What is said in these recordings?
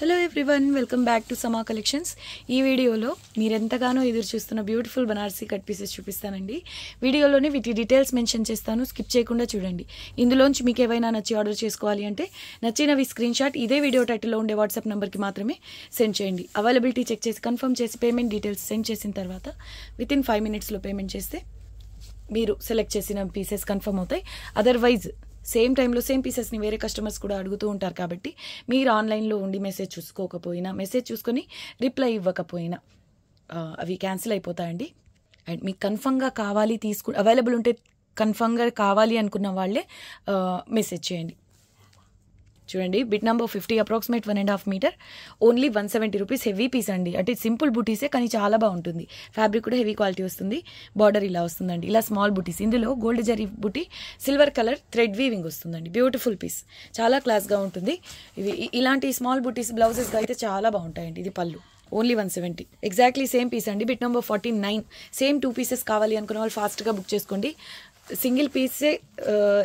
hello everyone welcome back to Sama collections ఈ వీడియోలో మీరెంతగానో ఎదురు చూస్తున్న బ్యూటిఫుల్ బనార్సీ కట్ పీసెస్ చూపిస్తానండి వీడియోలోనే వీటి డీటెయిల్స్ మెన్షన్ చేస్తాను స్కిప్ చేయకుండా చూడండి ఇందులోంచి మీకు ఏవైనా నచ్చి ఆర్డర్ చేసుకోవాలి అంటే నచ్చినవి స్క్రీన్ షాట్ ఇదే వీడియో టైటిల్లో ఉండే వాట్సాప్ నెంబర్కి మాత్రమే సెండ్ చేయండి అవైలబిలిటీ చెక్ చేసి కన్ఫర్మ్ చేసి పేమెంట్ డీటెయిల్స్ సెండ్ చేసిన తర్వాత విత్ ఇన్ ఫైవ్ మినిట్స్లో పేమెంట్ చేస్తే మీరు సెలెక్ట్ చేసిన పీసెస్ కన్ఫర్మ్ అవుతాయి అదర్వైజ్ సేమ్ టైంలో సేమ్ పీసెస్ని వేరే కస్టమర్స్ కూడా అడుగుతూ ఉంటారు కాబట్టి మీరు ఆన్లైన్లో ఉండి మెసేజ్ చూసుకోకపోయినా మెసేజ్ చూసుకొని రిప్లై ఇవ్వకపోయినా అవి క్యాన్సిల్ అయిపోతాయండి అండ్ మీకు కన్ఫర్మ్గా కావాలి తీసుకు అవైలబుల్ ఉంటే కన్ఫర్మ్గా కావాలి అనుకున్న వాళ్ళే మెసేజ్ చేయండి చూడండి bit number fifty approximate one and half metre only one seventy rupees heavy piece అండి అంటే సింపుల్ బుటీసే కానీ చాలా బాగుంటుంది ఫ్యాబ్రిక్ కూడా హెవీ క్వాలిటీ వస్తుంది బార్డర్ ఇలా వస్తుందండి ఇలా స్మాల్ బుటీస్ ఇందులో గోల్డ్ జరీ బుటీ సిల్వర్ కలర్ థ్రెడ్ వీవింగ్ వస్తుందండి బ్యూటిఫుల్ పీస్ చాలా క్లాస్గా ఉంటుంది ఇవి ఇలాంటి స్మాల్ బుటీస్ బ్లౌజెస్ అయితే చాలా బాగుంటాయండి ఇది పళ్ళు only one seventy exactly same piece అండి bit number forty nine same two pieces కావాలి అనుకున్న వాళ్ళు ఫాస్ట్గా బుక్ చేసుకోండి సింగిల్ పీసే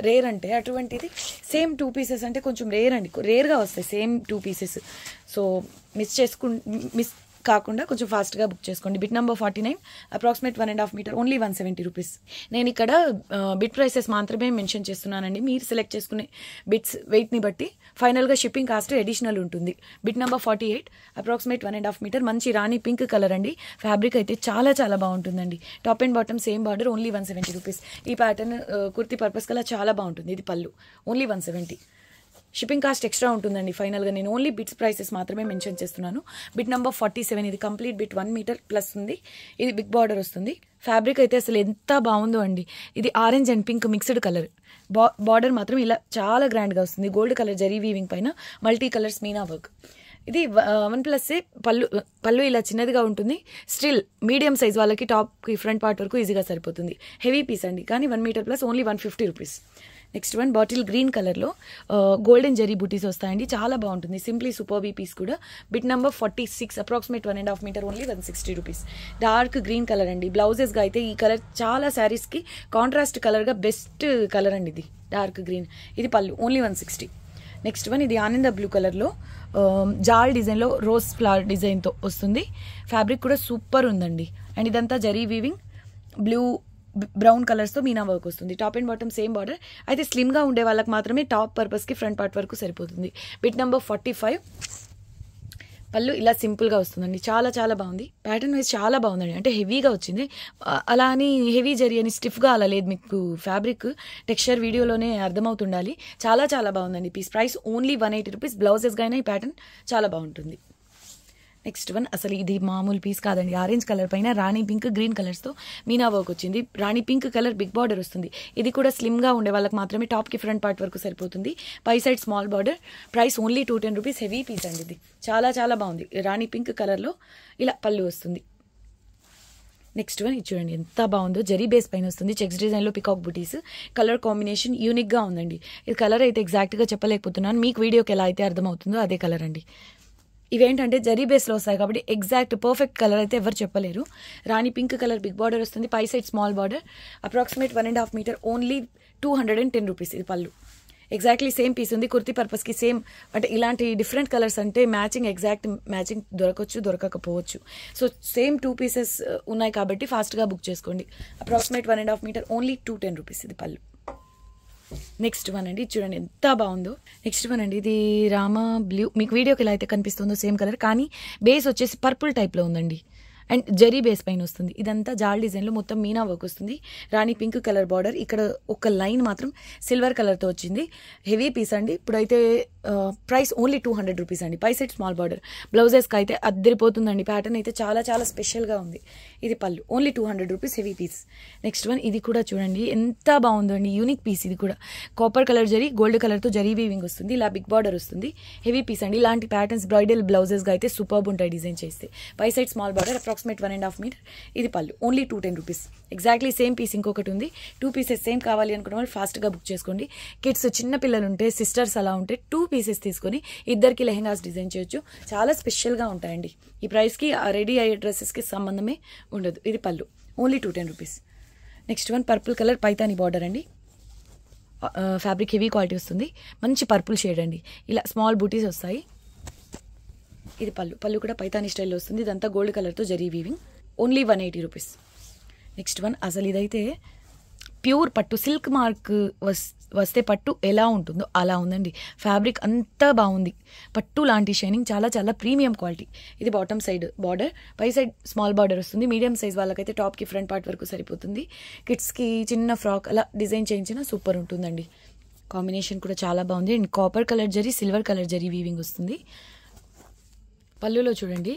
రేర్ అంటే అటువంటిది సేమ్ టూ పీసెస్ అంటే కొంచెం రేర్ అండి రేర్గా వస్తాయి same two pieces so miss చేసుకు మిస్ కాకుండా కొంచెం ఫాస్ట్గా బుక్ చేసుకోండి bit number forty nine approximate one and half metre only one seventy rupees నేను ఇక్కడ బిట్ ప్రైసెస్ మాత్రమే మెన్షన్ చేస్తున్నానండి మీరు సెలెక్ట్ చేసుకునే బిట్స్ వెయిట్ని బట్టి ఫైనల్గా షిప్పింగ్ కాస్ట్ అడిషనల్ ఉంటుంది bit number forty eight approximate one and half metre మంచి రాణి పింక్ కలర్ అండి ఫ్యాబ్రిక్ అయితే చాలా చాలా బాగుంటుందండి top and bottom same border only one seventy rupees ఈ ప్యాటర్న్ కుర్తి పర్పస్ కల్లా చాలా బాగుంటుంది ఇది పళ్ళు only one seventy shipping cost extra ఉంటుందండి ఫైనల్గా నేను ఓన్లీ బిట్స్ ప్రైసెస్ మాత్రమే మెన్షన్ చేస్తున్నాను బిట్ నెంబర్ ఫార్టీ సెవెన్ ఇది complete bit one metre plus ఉంది ఇది బిగ్ బార్డర్ వస్తుంది ఫ్యాబ్రిక్ అయితే అసలు ఎంత బాగుందో అండి ఇది orange and pink mixed colour బా బార్డర్ మాత్రం ఇలా చాలా గ్రాండ్గా వస్తుంది గోల్డ్ కలర్ జరీ వీవింగ్ పైన మల్టీ కలర్స్ మీనా వర్క్ ఇది వన్ uh, ప్లస్ పళ్ళు పళ్ళు ఇలా చిన్నదిగా ఉంటుంది స్టిల్ మీడియం సైజ్ వాళ్ళకి టాప్కి ఫ్రంట్ పార్ట్ వరకు ఈజీగా సరిపోతుంది హెవీ పీస్ అండి కానీ one metre plus only one fifty rupees next one bottle green కలర్లో గోల్డెన్ జెరీ బుటీస్ వస్తాయండి చాలా బాగుంటుంది సింప్లీ సూపర్ పీస్ కూడా bit number forty six approximate one and half metre only one sixty rupees dark green colour అండి బ్లౌజెస్గా అయితే ఈ కలర్ చాలా శారీస్కి కాంట్రాస్ట్ కలర్గా బెస్ట్ కలర్ అండి ఇది డార్క్ గ్రీన్ ఇది పళ్ళు only one sixty next one ఇది ఆనంద బ్లూ కలర్లో జాల్ డిజైన్లో రోజ్ ఫ్లవర్ డిజైన్తో వస్తుంది ఫ్యాబ్రిక్ కూడా సూపర్ ఉందండి అండ్ ఇదంతా జరీ వీవింగ్ బ్లూ బ్రౌన్ కలర్స్తో మీనా వర్క్ వస్తుంది top and bottom same border అయితే స్లిమ్గా ఉండే వాళ్ళకి మాత్రమే టాప్ పర్పస్కి ఫ్రంట్ పార్ట్ వరకు సరిపోతుంది బిట్ నెంబర్ ఫార్టీ ఫైవ్ పళ్ళు ఇలా సింపుల్గా వస్తుందండి చాలా చాలా బాగుంది ప్యాటర్న్ వైజ్ చాలా బాగుందండి అంటే హెవీగా వచ్చింది అలా అని హెవీ జరి అని స్టిఫ్గా అలా లేదు మీకు ఫ్యాబ్రిక్ టెక్స్చర్ వీడియోలోనే అర్థమవుతుండాలి చాలా చాలా బాగుందండి piece price only one eighty rupees బ్లౌజెస్గా అయినా ఈ ప్యాటర్న్ చాలా బాగుంటుంది నెక్స్ట్ వన్ అసలు ఇది మామూలు పీస్ కాదండి ఆరెంజ్ కలర్ పైన రాణి పింక్ గ్రీన్ కలర్స్తో మీనా వర్క్ వచ్చింది rani pink colour big border వస్తుంది ఇది కూడా స్లిమ్గా ఉండే వాళ్ళకి మాత్రమే టాప్కి ఫ్రంట్ పార్ట్ వరకు సరిపోతుంది పై side small border price only two ten rupees heavy piece అండి ఇది చాలా చాలా బాగుంది రాణి పింక్ కలర్లో ఇలా పళ్ళు వస్తుంది నెక్స్ట్ వన్ ఇది చూడండి ఎంత బాగుందో జరీ బేస్ పైన వస్తుంది చెక్స్ డిజైన్లో పికాక్ బుటీస్ కలర్ కాంబినేషన్ యూనిక్గా ఉందండి ఇది కలర్ అయితే ఎగ్జాక్ట్గా చెప్పలేకపోతున్నాను మీకు వీడియోకి ఎలా అయితే అర్థమవుతుందో అదే కలర్ అండి ఇవేంటంటే జరీ బేస్లో వస్తాయి కాబట్టి ఎగ్జాక్ట్ పర్ఫెక్ట్ కలర్ అయితే ఎవరు చెప్పలేరు rani pink colour big border వస్తుంది పై side small border approximate one and half metre only two hundred and ten rupees ఇది పళ్ళు ఎగ్జాక్ట్లీ సేమ్ పీస్ ఉంది కుర్తీ పర్పస్కి సేమ్ అంటే ఇలాంటి డిఫరెంట్ కలర్స్ అంటే మ్యాచింగ్ ఎగ్జాక్ట్ మ్యాచింగ్ దొరకవచ్చు దొరకకపోవచ్చు సో సేమ్ టూ పీసెస్ ఉన్నాయి కాబట్టి ఫాస్ట్గా బుక్ చేసుకోండి approximate one and half metre only two ten rupees ఇది పళ్ళు నెక్స్ట్ వన్ అండి చూడండి ఎంత బాగుందో నెక్స్ట్ వన్ అండి ఇది రామా బ్లూ మీకు వీడియోకి ఎలా అయితే కనిపిస్తుందో సేమ్ కలర్ కానీ బేస్ వచ్చేసి పర్పుల్ టైప్లో ఉందండి అండ్ జరీ బేస్ పైన వస్తుంది ఇదంతా జాల్ డిజైన్లో మొత్తం మీనా వర్క్ వస్తుంది రాణి పింక్ కలర్ బార్డర్ ఇక్కడ ఒక లైన్ మాత్రం సిల్వర్ కలర్తో వచ్చింది హెవీ పీస్ అండి ఇప్పుడైతే price only two hundred rupees అండి పై సెట్ స్మాల్ బార్డర్ బ్లౌజెస్కి అయితే అద్దరిపోతుందండి ప్యాటర్న్ అయితే చాలా చాలా స్పెషల్గా ఉంది ఇది పళ్ళు only two hundred rupees heavy piece next one ఇది కూడా చూడండి ఎంత బాగుందండి యూనిక్ పీస్ ఇది కూడా కాపర్ కలర్ జరీ గోల్డ్ కలర్తో జరీ వీవింగ్ వస్తుంది ఇలా బిగ్ బార్డర్ వస్తుంది హెవీ పీస్ అండి ఇలాంటి ప్యాటర్న్స్ బ్రైడల్ బ్లౌజెస్గా అయితే సూపర్ ఉంటాయి డిజైన్ చేస్తే పై set small border approximate one and half meter ఇది పళ్ళు only two ten rupees exactly same piece ఇంకొకటి ఉంది టూ పీసెస్ సేమ్ కావాలి అనుకున్న వాళ్ళు ఫాస్ట్గా బుక్ చేసుకోండి కిడ్స్ చిన్న పిల్లలు ఉంటే సిస్టర్స్ అలా ఉంటే టూ పీసెస్ తీసుకొని ఇద్దరికి లెహెంగాస్ డిజైన్ చేయొచ్చు చాలా స్పెషల్గా ఉంటాయండి ఈ ప్రైస్కి రెడీ అయ్యే డ్రెస్సెస్కి సంబంధమే ఉండదు ఇది పళ్ళు only two ten rupees next one purple colour Paithani border అండి ఫ్యాబ్రిక్ హెవీ క్వాలిటీ వస్తుంది మంచి పర్పుల్ షేడ్ అండి ఇలా స్మాల్ బూటీస్ వస్తాయి ఇది పళ్ళు పళ్ళు కూడా పైతాని స్టైల్లో వస్తుంది ఇదంతా గోల్డ్ కలర్తో zari weaving only one eighty rupees next one అసలు ఇదైతే ప్యూర్ పట్టు సిల్క్ మార్క్ వస్ వస్తే పట్టు ఎలా ఉంటుందో అలా ఉందండి ఫ్యాబ్రిక్ అంతా బాగుంది పట్టు లాంటి షైనింగ్ చాలా చాలా ప్రీమియం క్వాలిటీ ఇది బాటమ్ సైడ్ బార్డర్ పై సైడ్ స్మాల్ బార్డర్ వస్తుంది మీడియం సైజ్ వాళ్ళకైతే టాప్కి ఫ్రంట్ పార్ట్ వరకు సరిపోతుంది కిడ్స్కి చిన్న ఫ్రాక్ అలా డిజైన్ చేయించిన సూపర్ ఉంటుందండి కాంబినేషన్ కూడా చాలా బాగుంది and copper colour zari silver colour zari weaving వస్తుంది పల్లులో చూడండి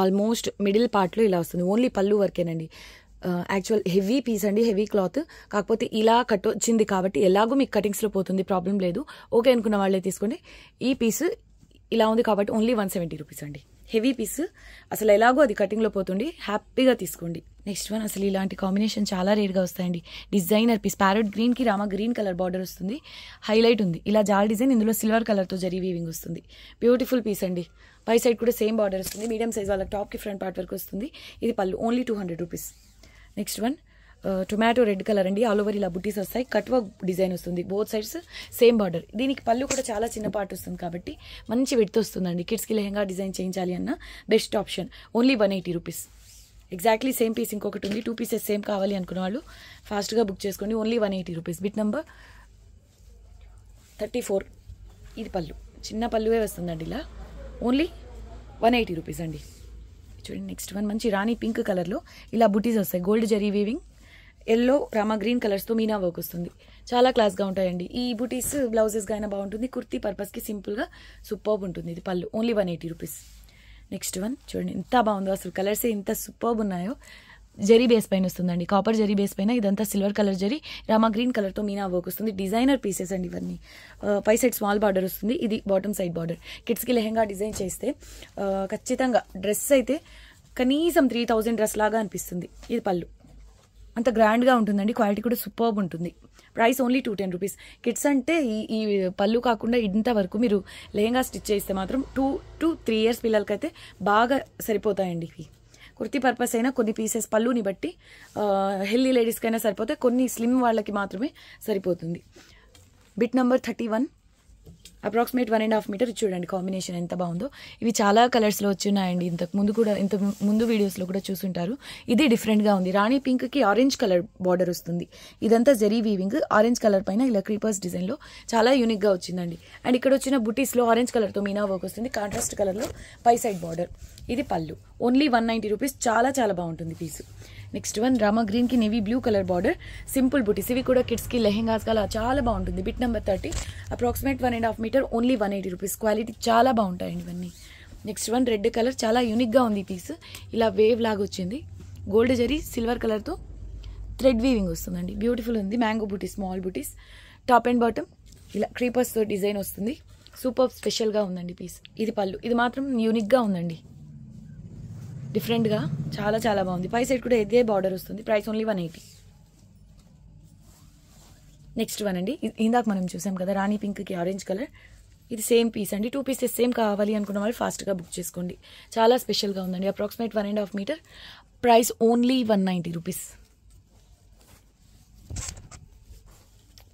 ఆల్మోస్ట్ మిడిల్ పార్ట్లో ఇలా వస్తుంది ఓన్లీ పళ్ళు వరకేనండి యాక్చువల్ హెవీ పీస్ అండి హెవీ క్లాత్ కాకపోతే ఇలా కట్ వచ్చింది కాబట్టి ఎలాగో మీకు కటింగ్స్లో పోతుంది ప్రాబ్లం లేదు ఓకే అనుకున్న వాళ్ళే తీసుకోండి ఈ పీస్ ఇలా ఉంది కాబట్టి ఓన్లీ వన్ సెవెంటీ రూపీస్ అండి హెవీ పీస్ అసలు ఎలాగో అది కటింగ్లో పోతుంది హ్యాపీగా తీసుకోండి నెక్స్ట్ వన్ అసలు ఇలాంటి కాంబినేషన్ చాలా రేట్గా వస్తాయండి డిజైనర్ పీస్ ప్యారెట్ గ్రీన్కి రామ గ్రీన్ కలర్ బార్డర్ వస్తుంది హైలైట్ ఉంది ఇలా జాల్ డిజైన్ ఇందులో సిల్వర్ కలర్తో జరిగి వీవింగ్ వస్తుంది బ్యూటిఫుల్ పీస్ అండి పై సైడ్ కూడా సేమ్ బార్డర్ వస్తుంది మీడియం సైజ్ వాళ్ళ టాప్కి ఫ్రంట్ పార్ట్ వరకు వస్తుంది ఇది పళ్ళు only two hundred rupees next one tomato red colour అండి ఆల్ ఓవర్ ఇలా బుట్టీస్ వస్తాయి కట్వా డిజైన్ వస్తుంది బోత్ సైడ్స్ సేమ్ బార్డర్ దీనికి పళ్ళు కూడా చాలా చిన్న పార్ట్ వస్తుంది కాబట్టి మంచి విడ్త్ వస్తుందండి కిడ్స్కి లెహంగా డిజైన్ చేయించాలి అన్న best option only one eighty rupees exactly same piece ఇంకొకటి ఉంది టూ పీసెస్ సేమ్ కావాలి అనుకున్న వాళ్ళు ఫాస్ట్గా బుక్ చేసుకోండి only one eighty rupees bit number thirty four ఇది పళ్ళు చిన్న పళ్ళువే వస్తుందండి ఇలా ఓన్లీ వన్ ఎయిటీ రూపీస్ అండి చూడండి నెక్స్ట్ వన్ మంచి రాణి పింక్ కలర్లో ఇలా బుటీస్ వస్తాయి gold zari weaving yellow Rama green కలర్స్తో మీనా వర్క్ వస్తుంది చాలా క్లాస్గా ఉంటాయండి ఈ బుటీస్ బ్లౌజెస్గా అయినా బాగుంటుంది కుర్తీ పర్పస్కి సింపుల్గా సూపర్బ్ ఉంటుంది ఇది పళ్ళు only one eighty rupees next one చూడండి ఎంత బాగుందో అసలు కలర్సే ఇంత సూపర్బ్ ఉన్నాయో జరీ బేస్ పైన వస్తుందండి కాపర్ జరీ బేస్ పైన ఇదంతా silver colour zari Rama green కలర్తో మీనా వర్క్ వస్తుంది డిజైనర్ పీసెస్ అండి ఇవన్నీ పై సైడ్ స్మాల్ బార్డర్ వస్తుంది ఇది బాటమ్ సైడ్ బార్డర్ కిడ్స్కి లెహెంగా డిజైన్ చేస్తే ఖచ్చితంగా డ్రెస్ అయితే కనీసం త్రీ థౌజండ్ డ్రెస్ లాగా అనిపిస్తుంది ఇది పళ్ళు అంత గ్రాండ్గా ఉంటుందండి క్వాలిటీ కూడా సూపర్బ్ ఉంటుంది price only two ten rupees kids అంటే ఈ ఈ పళ్ళు కాకుండా ఇంత వరకు మీరు లెహెంగా స్టిచ్ చేస్తే మాత్రం టూ టు త్రీ ఇయర్స్ పిల్లలకైతే బాగా సరిపోతాయండి ఇవి కుర్తీ పర్పస్ అయినా కొన్ని పీసెస్ పళ్ళుని బట్టి హెల్దీ లేడీస్కైనా సరిపోతే కొన్ని స్లిమ్ వాళ్ళకి మాత్రమే సరిపోతుంది bit number thirty one approximate one and half meter చూడండి కాంబినేషన్ ఎంత బాగుందో ఇవి చాలా కలర్స్లో వచ్చినాయండి ఇంతకు ముందు కూడా ఇంత ముందు వీడియోస్లో కూడా చూసుంటారు ఇది డిఫరెంట్గా ఉంది రాణి పింక్కి ఆరెంజ్ కలర్ బార్డర్ వస్తుంది ఇదంతా జెరీ వీవింగ్ ఆరెంజ్ కలర్ పైన ఇలా క్రీపర్స్ డిజైన్లో చాలా యూనిక్గా వచ్చిందండి అండ్ ఇక్కడ వచ్చిన బుటీస్లో ఆరెంజ్ కలర్తో మీనా వర్క్ వస్తుంది కాంట్రాస్ట్ కలర్లో పై సైడ్ బార్డర్ ఇది పళ్ళు ఓన్లీ వన్ నైంటీ రూపీస్ చాలా చాలా బాగుంటుంది పీసు నెక్స్ట్ వన్ రామా గ్రీన్కి navy blue colour border simple బుటీస్ ఇవి కూడా కిడ్స్కి లెహెంగాస్కి అలా చాలా బాగుంటుంది bit number thirty approximate one and half metre only one eighty rupees quality చాలా బాగుంటాయండి ఇవన్నీ నెక్స్ట్ వన్ రెడ్ కలర్ చాలా యూనిక్గా ఉంది పీస్ ఇలా వేవ్ లాగా వచ్చింది గోల్డ్ జరీ సిల్వర్ కలర్తో థ్రెడ్ వీవింగ్ వస్తుందండి బ్యూటిఫుల్ ఉంది మ్యాంగో బుటీస్ స్మాల్ బుటీస్ టాప్ అండ్ బాటమ్ ఇలా క్రీపర్స్తో డిజైన్ వస్తుంది సూపర్ స్పెషల్గా ఉందండి పీస్ ఇది పళ్ళు ఇది మాత్రం యూనిక్గా ఉందండి డిఫరెంట్గా చాలా చాలా బాగుంది పై సైడ్ కూడా ఇదే బార్డర్ వస్తుంది price only one eighty next one అండి ఇందాక మనం చూసాం కదా రాణి పింక్కి ఆరెంజ్ కలర్ ఇది సేమ్ పీస్ అండి టూ పీసెస్ సేమ్ కావాలి అనుకున్న వాళ్ళు ఫాస్ట్గా బుక్ చేసుకోండి చాలా స్పెషల్గా ఉందండి approximate one and half metre price only one ninety rupees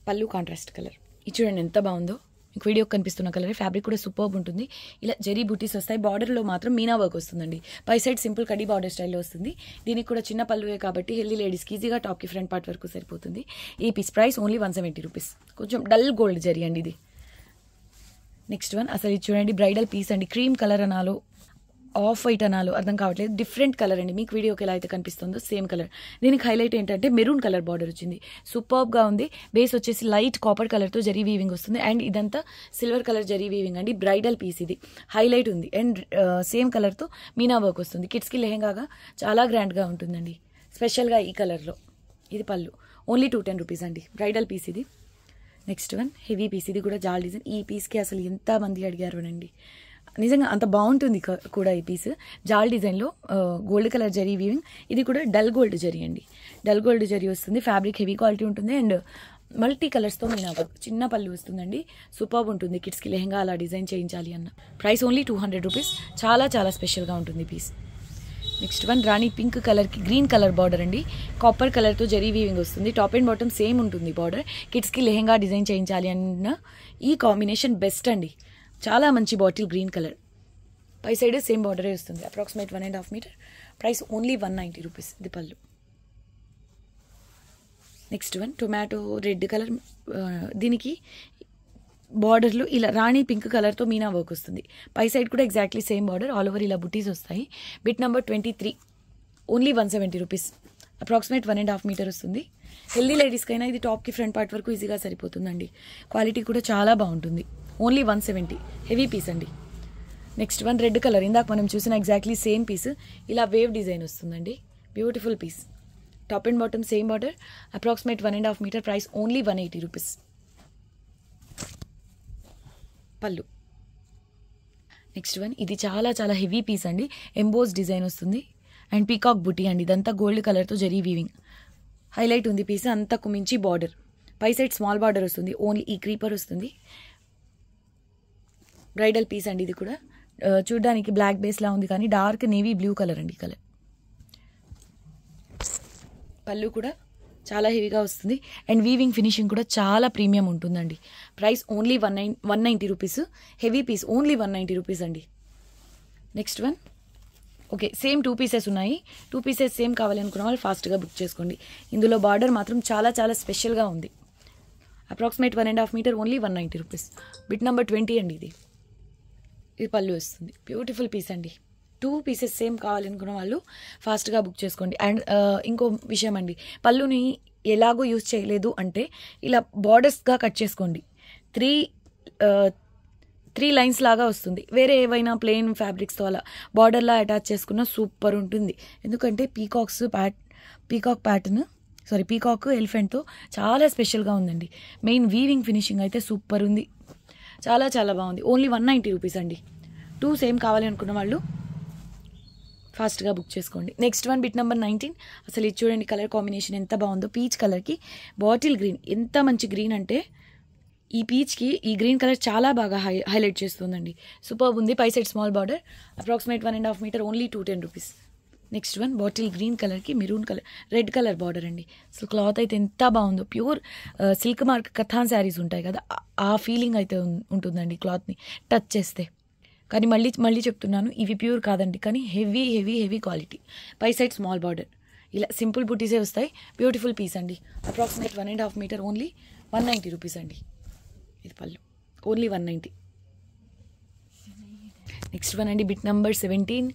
pallu contrast colour ఇది చూడండి ఎంత బాగుందో మీకు వీడియో కనిపిస్తున్న కలర్ ఫ్యాబ్రిక్ కూడా సూపర్బ్ ఉంటుంది ఇలా జరీ బూటీస్ వస్తాయి బార్డర్లో మాత్రం మీనా వర్క్ వస్తుందండి పై సైడ్ సింపుల్ కడీ బార్డర్ స్టైల్లో వస్తుంది దీనికి కూడా చిన్న పల్లువే కాబట్టి హెల్దీ లేడీస్కి ఈజీగా టాప్కి ఫ్రంట్ పార్ట్ వరకు సరిపోతుంది ఈ piece price only one seventy rupees కొంచెం డల్ గోల్డ్ జరీ అండి ఇది నెక్స్ట్ వన్ అసలు ఇది చూడండి బ్రైడల్ పీస్ అండి క్రీమ్ కలర్ అనాలో ఆఫ్ వైట్ అనాలు అర్థం కావట్లేదు డిఫరెంట్ కలర్ అండి మీకు వీడియోకి ఎలా అయితే కనిపిస్తుందో సేమ్ కలర్ దీనికి హైలైట్ ఏంటంటే మెరూన్ కలర్ బార్డర్ వచ్చింది సూపర్గా ఉంది బేస్ వచ్చేసి లైట్ కాపర్ కలర్తో జరీ వీవింగ్ వస్తుంది అండ్ ఇదంతా సిల్వర్ కలర్ జరీ వీవింగ్ అండి బ్రైడల్ పీస్ ఇది హైలైట్ ఉంది అండ్ సేమ్ కలర్తో మీనా వర్క్ వస్తుంది కిడ్స్కి లెహెంగాగా చాలా గ్రాండ్గా ఉంటుందండి స్పెషల్గా ఈ కలర్లో ఇది పళ్ళు ఓన్లీ టూ టెన్ రూపీస్ అండి బ్రైడల్ పీస్ ఇది నెక్స్ట్ వన్ హెవీ పీస్ ఇది కూడా జాల్ డిజైన్ ఈ పీస్కి అసలు ఎంతమంది అడిగారు అండి నిజంగా అంత బాగుంటుంది కూడా ఈ పీస్ జాల్ డిజైన్లో గోల్డ్ కలర్ జరీ వీవింగ్ ఇది కూడా డల్ గోల్డ్ జరీ అండి డల్ గోల్డ్ జరీ వస్తుంది ఫ్యాబ్రిక్ హెవీ క్వాలిటీ ఉంటుంది అండ్ మల్టీ కలర్స్తో మీ నాకు చిన్న పళ్ళు వస్తుందండి సూపర్ ఉంటుంది కిడ్స్కి లెహంగా అలా డిజైన్ చేయించాలి అన్న price only two hundred rupees చాలా చాలా స్పెషల్గా ఉంటుంది piece next one rani pink కలర్కి గ్రీన్ కలర్ బార్డర్ అండి కాపర్ కలర్తో జరీ వీవింగ్ వస్తుంది టాప్ అండ్ బాటమ్ సేమ్ ఉంటుంది బార్డర్ కిడ్స్కి లెహంగా డిజైన్ చేయించాలి అన్న ఈ కాంబినేషన్ బెస్ట్ అండి చాలా మంచి బాటిల్ గ్రీన్ కలర్ పై సైడ్ సేమ్ బార్డరే వస్తుంది approximate one and half metre price only one ninety rupees ఇది పళ్ళు next one tomato red colour దీనికి బార్డర్లు ఇలా రాణి పింక్ కలర్తో మీనా వర్క్ వస్తుంది పై సైడ్ కూడా exactly same border all over ఇలా బుటీస్ వస్తాయి bit number twenty three only one seventy rupees approximate one and half meter వస్తుంది హెల్దీ లేడీస్కైనా ఇది టాప్కి ఫ్రంట్ పార్ట్ వరకు ఈజీగా సరిపోతుందండి క్వాలిటీ కూడా చాలా బాగుంటుంది only one seventy heavy piece అండి నెక్స్ట్ వన్ రెడ్ కలర్ ఇందాక మనం చూసిన ఎగ్జాక్ట్లీ సేమ్ పీస్ ఇలా వేవ్ డిజైన్ వస్తుందండి beautiful piece top and bottom same border approximate one and half metre price only one eighty rupees pallu next one ఇది చాలా చాలా heavy piece అండి ఎంబోస్ డిజైన్ వస్తుంది అండ్ పీకాక్ బుటీ అండి ఇదంతా గోల్డ్ కలర్తో జరిగి వీవింగ్ హైలైట్ ఉంది పీస్ అంతకు మించి బార్డర్ పై సైడ్ స్మాల్ బార్డర్ వస్తుంది ఓన్లీ ఈ క్రీపర్ వస్తుంది బ్రైడల్ పీస్ అండి ఇది కూడా చూడడానికి బ్లాక్ బేస్లా ఉంది కానీ డార్క్ నేవీ బ్లూ కలర్ అండి కలర్ పళ్ళు కూడా చాలా హెవీగా వస్తుంది అండ్ వీవింగ్ ఫినిషింగ్ కూడా చాలా ప్రీమియం ఉంటుందండి price only one nine one ninety rupees heavy piece only one ninety rupees అండి next one okay same two pieces ఉన్నాయి టూ పీసెస్ సేమ్ కావాలనుకున్న వాళ్ళు ఫాస్ట్గా బుక్ చేసుకోండి ఇందులో బార్డర్ మాత్రం చాలా చాలా స్పెషల్గా ఉంది approximate one and half metre only one ninety rupees bit number twenty అండి ఇది ఇది పళ్ళు వస్తుంది బ్యూటిఫుల్ పీస్ అండి టూ పీసెస్ సేమ్ కావాలనుకున్న వాళ్ళు ఫాస్ట్గా బుక్ చేసుకోండి అండ్ ఇంకో విషయం అండి పళ్ళుని ఎలాగో యూజ్ చేయలేదు అంటే ఇలా బార్డర్స్గా కట్ చేసుకోండి త్రీ త్రీ లైన్స్ లాగా వస్తుంది వేరే ఏవైనా ప్లెయిన్ ఫ్యాబ్రిక్స్తో అలా బార్డర్లా అటాచ్ చేసుకున్న సూపర్ ఉంటుంది ఎందుకంటే peacocks pat peacock pattern sorry peacock ఎలిఫెంట్తో చాలా స్పెషల్గా ఉందండి మెయిన్ వీవింగ్ ఫినిషింగ్ అయితే సూపర్ ఉంది చాలా చాలా బాగుంది ఓన్లీ వన్ నైంటీ రూపీస్ అండి టూ సేమ్ కావాలి అనుకున్న వాళ్ళు ఫాస్ట్గా బుక్ చేసుకోండి next one bit number nineteen అసలు ఇది చూడండి కలర్ కాంబినేషన్ ఎంత బాగుందో పీచ్ కలర్కి బాటిల్ గ్రీన్ ఎంత మంచి గ్రీన్ అంటే ఈ పీచ్కి ఈ గ్రీన్ కలర్ చాలా బాగా హై హైలైట్ చేస్తుందండి సూపర్ ఉంది పై side small border approximate one and half metre only two ten rupees next one bottle green కలర్కి maroon colour red colour border అండి అసలు క్లాత్ అయితే ఎంత బాగుందో pure silk mark katan sarees ఉంటాయి కదా ఆ ఫీలింగ్ అయితే ఉంటుందండి క్లాత్ని టచ్ చేస్తే కానీ మళ్ళీ మళ్ళీ చెప్తున్నాను ఇవి ప్యూర్ కాదండి కానీ హెవీ హెవీ హెవీ క్వాలిటీ పై సైడ్ స్మాల్ బార్డర్ ఇలా సింపుల్ బుటీసే వస్తాయి బ్యూటిఫుల్ పీస్ అండి approximate one and half metre only one ninety rupees అండి ఇది పళ్ళు only one ninety next one అండి bit number seventeen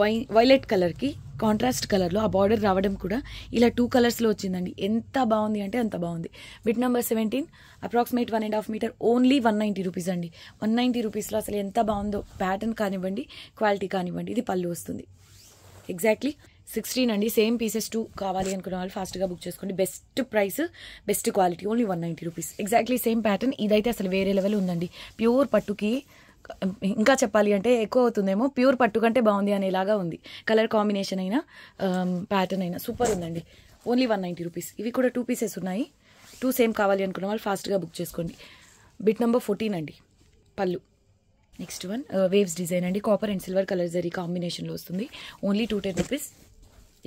vi violet కలర్కి కాంట్రాస్ట్ కలర్లో ఆ బార్డర్ రావడం కూడా ఇలా టూ కలర్స్లో వచ్చిందండి ఎంత బాగుంది అంటే అంత బాగుంది bit number seventeen approximate one and half metre only one ninety rupees అండి వన్ నైంటీ రూపీస్లో అసలు ఎంత బాగుందో ప్యాటర్న్ కానివ్వండి క్వాలిటీ కానివ్వండి ఇది పళ్ళు వస్తుంది ఎగ్జాక్ట్లీ సిక్స్టీన్ అండి సేమ్ పీసెస్ టూ కావాలి అనుకున్న వాళ్ళు ఫాస్ట్గా బుక్ చేసుకోండి best price best quality only one ninety rupees exactly same pattern ఇదైతే అసలు వేరే లెవెల్ ఉందండి ప్యూర్ పట్టుకి ఇంకా చెప్పాలి అంటే ఎక్కువ అవుతుందేమో ప్యూర్ పట్టు కంటే బాగుంది అనేలాగా ఉంది కలర్ కాంబినేషన్ అయినా ప్యాటర్న్ um, అయినా సూపర్ ఉందండి ఓన్లీ వన్ నైంటీ రూపీస్ ఇవి కూడా టూ పీసెస్ ఉన్నాయి టూ సేమ్ కావాలి అనుకున్న వాళ్ళు ఫాస్ట్గా బుక్ చేసుకోండి బిట్ నెంబర్ ఫోర్టీన్ అండి pallu next one waves design అండి copper and silver colour zari కాంబినేషన్లో వస్తుంది ఓన్లీ టూ టెన్ రూపీస్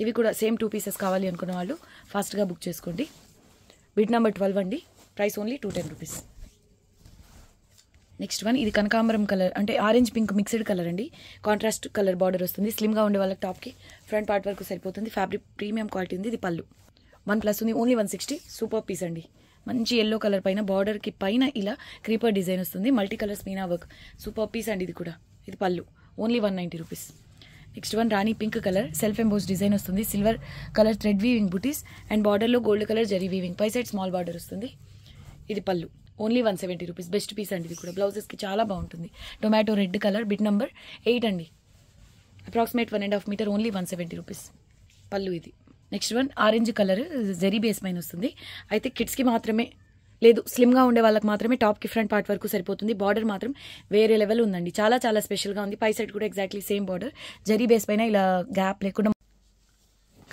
ఇవి కూడా సేమ్ టూ పీసెస్ కావాలి అనుకున్న వాళ్ళు ఫాస్ట్గా బుక్ చేసుకోండి బిడ్ నెంబర్ ట్వెల్వ్ అండి price only two ten rupees next one ఇది కనకాంబరం కలర్ అంటే ఆరెంజ్ పింక్ మిక్స్డ్ కలర్ అండి కాంట్రాస్ట్ కలర్ బార్డర్ వస్తుంది స్లిమ్గా ఉండే వాళ్ళకి టాప్కి ఫ్రంట్ పార్ట్ వరకు సరిపోతుంది ఫ్యాబ్రిక్ ప్రీమియం క్వాలిటీ ఉంది ఇది పళ్ళు వన్ ప్లస్ ఉంది only one sixty super piece అండి మంచి ఎల్లో కలర్ పైన బార్డర్కి పైన ఇలా క్రీపర్ డిజైన్ వస్తుంది multi colours meena work super piece అండి ఇది కూడా ఇది పళ్ళు only one ninety rupees next one rani pink colour self emboss design వస్తుంది సిల్వర్ కలర్ థ్రెడ్ వీవింగ్ బుటీస్ అండ్ బార్డర్లో గోల్డ్ కలర్ జరీ వీవింగ్ పై సైడ్ స్మాల్ బార్డర్ వస్తుంది ఇది పళ్ళు only one seventy rupees best piece అండి ఇది కూడా బ్లౌజెస్కి చాలా బాగుంటుంది tomato red colour bit number eight అండి approximate one and half metre only one seventy rupees pallu ఇది next one orange colour zari base పైన వస్తుంది అయితే కిడ్స్కి మాత్రమే లేదు స్లిమ్గా ఉండే వాళ్ళకి మాత్రమే టాప్కి ఫ్రంట్ పార్ట్ వరకు సరిపోతుంది బార్డర్ మాత్రం వేరే లెవెల్ ఉందండి చాలా చాలా స్పెషల్గా ఉంది పై సైడ్ కూడా exactly same border zari base పైన ఇలా గ్యాప్ లేకుండా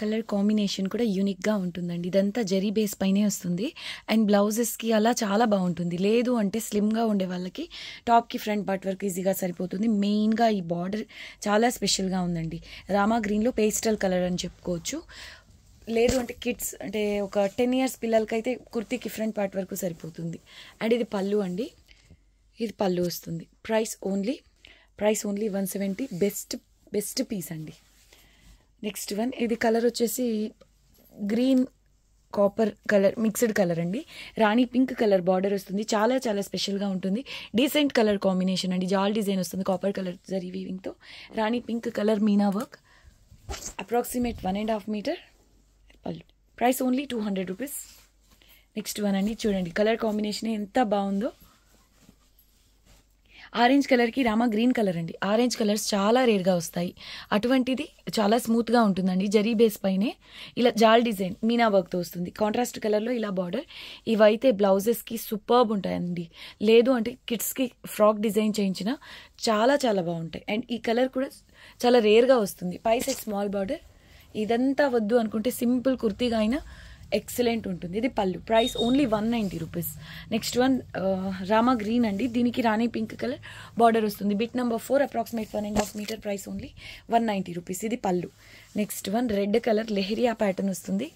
కలర్ కాంబినేషన్ కూడా యూనిక్గా ఉంటుందండి ఇదంతా జరీ బేస్ పైనే వస్తుంది అండ్ బ్లౌజెస్కి అలా చాలా బాగుంటుంది లేదు అంటే స్లిమ్గా ఉండే వాళ్ళకి టాప్కి ఫ్రంట్ పార్ట్ వర్క్ ఈజీగా సరిపోతుంది మెయిన్గా ఈ బార్డర్ చాలా స్పెషల్గా ఉందండి రామా గ్రీన్లో పేస్టల్ కలర్ అని చెప్పుకోవచ్చు లేదు అంటే కిడ్స్ అంటే ఒక టెన్ ఇయర్స్ పిల్లలకి అయితే కుర్తీకి ఫ్రంట్ పార్ట్ వరకు సరిపోతుంది అండ్ ఇది పళ్ళు అండి ఇది పళ్ళు వస్తుంది price only price only one seventy best best piece అండి నెక్స్ట్ వన్ ఇది కలర్ వచ్చేసి green copper colour mixed colour అండి రాణి పింక్ కలర్ బార్డర్ వస్తుంది చాలా చాలా స్పెషల్గా ఉంటుంది డీసెంట్ కలర్ కాంబినేషన్ అండి జాల్ డిజైన్ వస్తుంది కాపర్ కలర్ జరీ వీవింగ్తో rani pink colour meena work approximate one and half metre price only two hundred rupees next one అండి చూడండి కలర్ కాంబినేషన్ ఎంత బాగుందో ఆరెంజ్ కలర్కి రామ గ్రీన్ కలర్ అండి ఆరెంజ్ కలర్స్ చాలా రేర్గా వస్తాయి అటువంటిది చాలా స్మూత్గా ఉంటుందండి జరీ బేస్ పైనే ఇలా జాల్ డిజైన్ మీనా వర్క్తో వస్తుంది కాంట్రాస్ట్ కలర్లో ఇలా బార్డర్ ఇవైతే బ్లౌజెస్కి సూపర్బ్ ఉంటాయండి లేదు అంటే కిడ్స్కి ఫ్రాక్ డిజైన్ చేయించిన చాలా చాలా బాగుంటాయి అండ్ ఈ కలర్ కూడా చాలా రేర్గా వస్తుంది పై స్మాల్ బార్డర్ ఇదంతా వద్దు అనుకుంటే సింపుల్ కుర్తీగా అయినా ఎక్సలెంట్ ఉంటుంది ఇది pallu price only one ninety rupees next one rama green అండి దీనికి రాణి పింక్ కలర్ బార్డర్ వస్తుంది bit number four approximate one and half metre price only one ninety rupees ఇది పళ్ళు next one red colour leheriya pattern వస్తుంది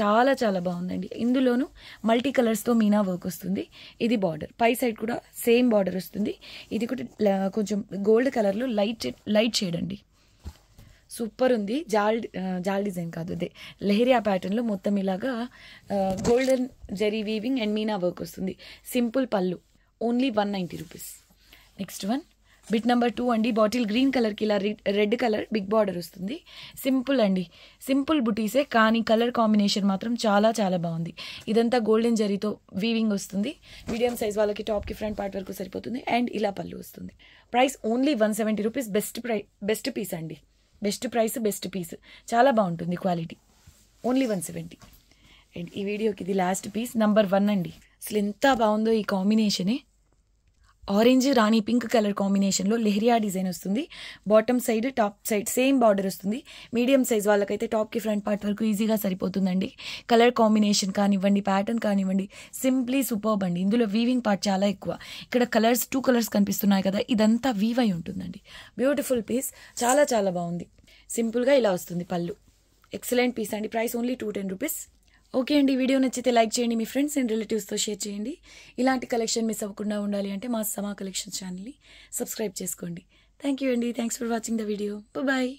చాలా చాలా బాగుందండి ఇందులోనూ మల్టీ కలర్స్తో మీనా వర్క్ వస్తుంది ఇది బార్డర్ పై సైడ్ కూడా సేమ్ బార్డర్ వస్తుంది ఇది కూడా కొంచెం గోల్డ్ కలర్లో లైట్ లైట్ షేడ్ అండి సూపర్ ఉంది జాల్ జాల్ డిజైన్ కాదు అదే లెహరియా ప్యాటర్న్లో మొత్తం ఇలాగా golden zari weaving and meena work వస్తుంది simple pallu only one ninety rupees next one bit number two అండి బాటిల్ గ్రీన్ కలర్కి ఇలా రెడ్ కలర్ బిగ్ బార్డర్ వస్తుంది సింపుల్ అండి సింపుల్ బుటీసే కానీ కలర్ కాంబినేషన్ మాత్రం చాలా చాలా బాగుంది ఇదంతా గోల్డెన్ జరీతో వీవింగ్ వస్తుంది మీడియం సైజ్ వాళ్ళకి టాప్కి ఫ్రంట్ పార్ట్ వరకు సరిపోతుంది అండ్ ఇలా పళ్ళు వస్తుంది price only one seventy rupees best price best piece అండి బెస్ట్ ప్రైస్ బెస్ట్ పీస్ చాలా బాగుంటుంది quality only one seventy and ఈ వీడియోకి ఇది లాస్ట్ పీస్ నంబర్ వన్ అండి అసలు ఎంత బాగుందో ఈ కాంబినేషనే ఆరెంజ్ రాణి పింక్ కలర్ కాంబినేషన్లో లెహరియా డిజైన్ వస్తుంది bottom side top side same border వస్తుంది మీడియం సైజ్ వాళ్ళకైతే టాప్కి ఫ్రంట్ పార్ట్ వరకు ఈజీగా సరిపోతుందండి కలర్ కాంబినేషన్ కానివ్వండి ప్యాటర్న్ కానివ్వండి సింప్లీ సూపర్బ్ అండి ఇందులో వీవింగ్ పార్ట్ చాలా ఎక్కువ ఇక్కడ కలర్స్ టూ కలర్స్ కనిపిస్తున్నాయి కదా ఇదంతా వీవ్ అయి ఉంటుందండి బ్యూటిఫుల్ పీస్ చాలా చాలా బాగుంది సింపుల్గా ఇలా వస్తుంది పళ్ళు ఎక్సలెంట్ పీస్ అండి price only two ten rupees okay అండి వీడియో నచ్చితే లైక్ చేయండి మీ ఫ్రెండ్స్ అండ్ రిలేటివ్స్తో షేర్ చేయండి ఇలాంటి కలెక్షన్ మిస్ అవ్వకుండా ఉండాలి అంటే మా సమా కలెక్షన్ ఛానల్ని సబ్స్క్రైబ్ చేసుకోండి థ్యాంక్ యూ అండి thanks for watching the video bye